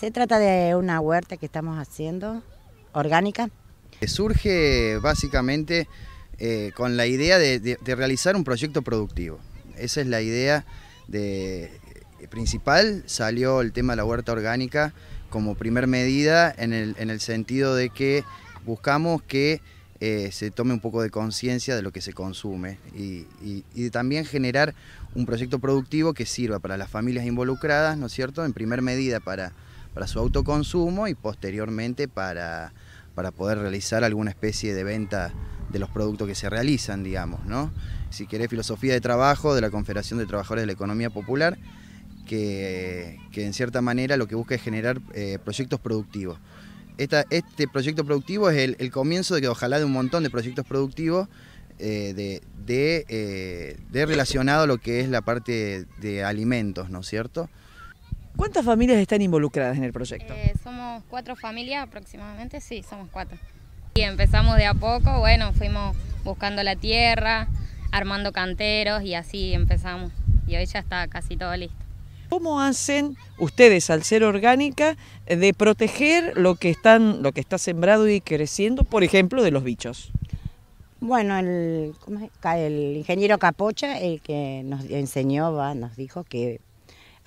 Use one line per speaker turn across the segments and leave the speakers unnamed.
Se trata de una huerta que estamos haciendo,
orgánica. Eh, surge básicamente eh, con la idea de, realizar un proyecto productivo. Esa es la idea de, eh, principal. Salió el tema de la huerta orgánica como primer medida en el, sentido de que buscamos que se tome un poco de conciencia de lo que se consume y, y, también generar un proyecto productivo que sirva para las familias involucradas, ¿no es cierto?, en primer medida para para su autoconsumo y posteriormente para, poder realizar alguna especie de venta de los productos que se realizan, digamos, ¿no? Si querés, filosofía de trabajo de la Confederación de Trabajadores de la Economía Popular, que, en cierta manera lo que busca es generar eh, proyectos productivos. este proyecto productivo es el, comienzo de que ojalá de un montón de proyectos productivos eh, de, eh, de relacionado a lo que es la parte de alimentos, ¿no es cierto? ¿Cuántas familias están involucradas en el proyecto? Eh,
somos cuatro familias aproximadamente, sí, somos cuatro. Y empezamos de a poco, bueno, fuimos buscando la tierra, armando canteros y así empezamos. Y hoy ya está casi todo listo.
¿Cómo hacen ustedes al ser orgánica de proteger lo que, están, lo que está sembrado y creciendo, por ejemplo, de los bichos? Bueno, el, ingeniero Capocha, el que nos enseñó, nos dijo que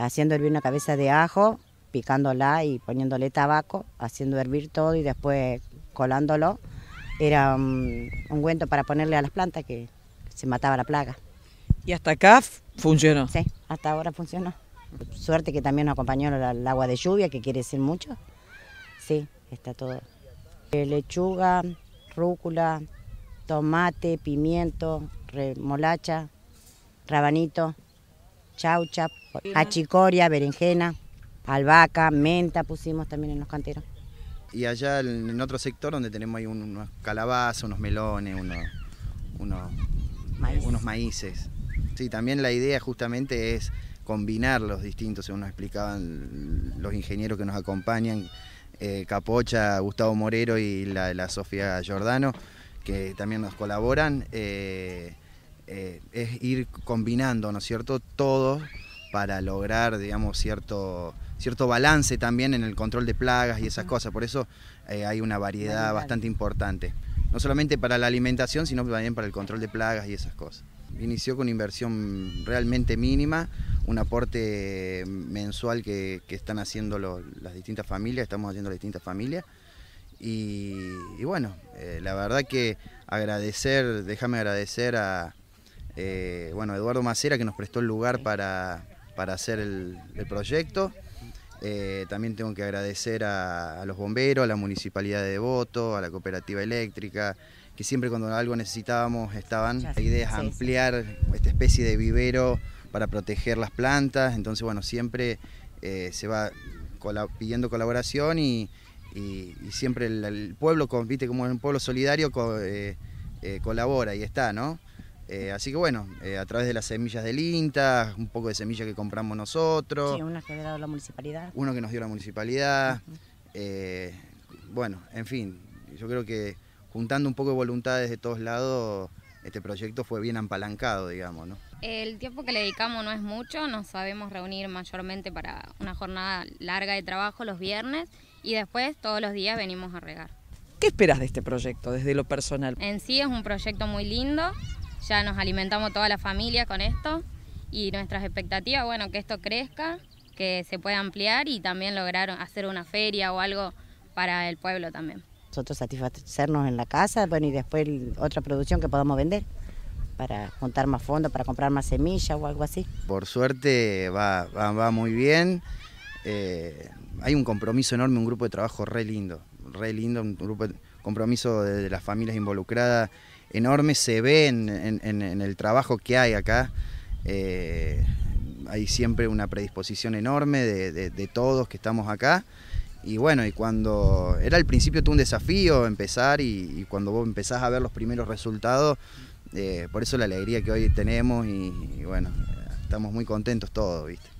haciendo hervir una cabeza de ajo, picándola y poniéndole tabaco, haciendo hervir todo y después colándolo. Era um, un ungüento para ponerle a las plantas que se mataba la plaga. ¿Y hasta acá funcionó? Sí, hasta ahora funcionó. Suerte que también nos acompañó el agua de lluvia, que quiere decir mucho. Sí, está todo. Eh, lechuga, rúcula, tomate, pimiento, remolacha, rabanito chaucha, achicoria, berenjena, albahaca, menta pusimos también en los canteros.
Y allá en otro sector donde tenemos ahí unos calabazos, unos melones, unos, unos, maíces. Sí, también la idea justamente es combinar los distintos, según nos explicaban los ingenieros que nos acompañan, eh, Capocha, Gustavo Morero y la, la Sofía Giordano, que también nos colaboran. Eh, eh, es ir combinando, ¿no es cierto?, todo para lograr, digamos, cierto, cierto balance también en el control de plagas y esas cosas. Por eso eh, hay una variedad bastante importante, no solamente para la alimentación, sino también para el control de plagas y esas cosas. Inició con una inversión realmente mínima, un aporte mensual que, están haciendo las distintas familias, estamos haciendo las distintas familias. Y, bueno, eh, la verdad que agradecer, déjame agradecer a, eh, bueno, Eduardo Macera que nos prestó el lugar para, hacer el, proyecto. Eh, también tengo que agradecer a, los bomberos, a la municipalidad de Devoto, a la cooperativa eléctrica, que siempre cuando algo necesitábamos estaban. La idea es ampliar esta especie de vivero para proteger las plantas, entonces bueno, siempre eh, se va pidiendo colaboración y, siempre el, pueblo, viste como es un pueblo solidario, colabora y está, ¿no? Eh, así que bueno, eh, a través de las semillas de INTA, un poco de semilla que compramos nosotros. Sí,
unas que ha dado la municipalidad.
Uno que nos dio la municipalidad. Eh, bueno, en fin, yo creo que juntando un poco de voluntades de todos lados, este proyecto fue bien empalancado, digamos,
El tiempo que le dedicamos no es mucho, nos sabemos reunir mayormente para una jornada larga de trabajo los viernes y después todos los días venimos a regar.
¿Qué esperas de este proyecto desde lo
personal?
En sí es un proyecto muy lindo, ya nos alimentamos toda la familia con esto y nuestras expectativas, bueno, que esto crezca, que se pueda ampliar y también lograr hacer una feria o algo para el pueblo también.
Nosotros satisfacernos en la casa, bueno, y después otra producción que podamos vender para juntar más fondos, para comprar más semillas o algo así.
Por suerte va, va, muy bien. Eh, hay un compromiso enorme, un grupo de trabajo re lindo, re lindo, un grupo compromiso de las familias involucradas enorme se ve en, el trabajo que hay acá. Eh, hay siempre una predisposición enorme de, todos que estamos acá. Y bueno, y cuando era al principio todo un desafío empezar y, cuando vos empezás a ver los primeros resultados, eh, por eso la alegría que hoy tenemos y, y bueno, estamos muy contentos todos, ¿viste?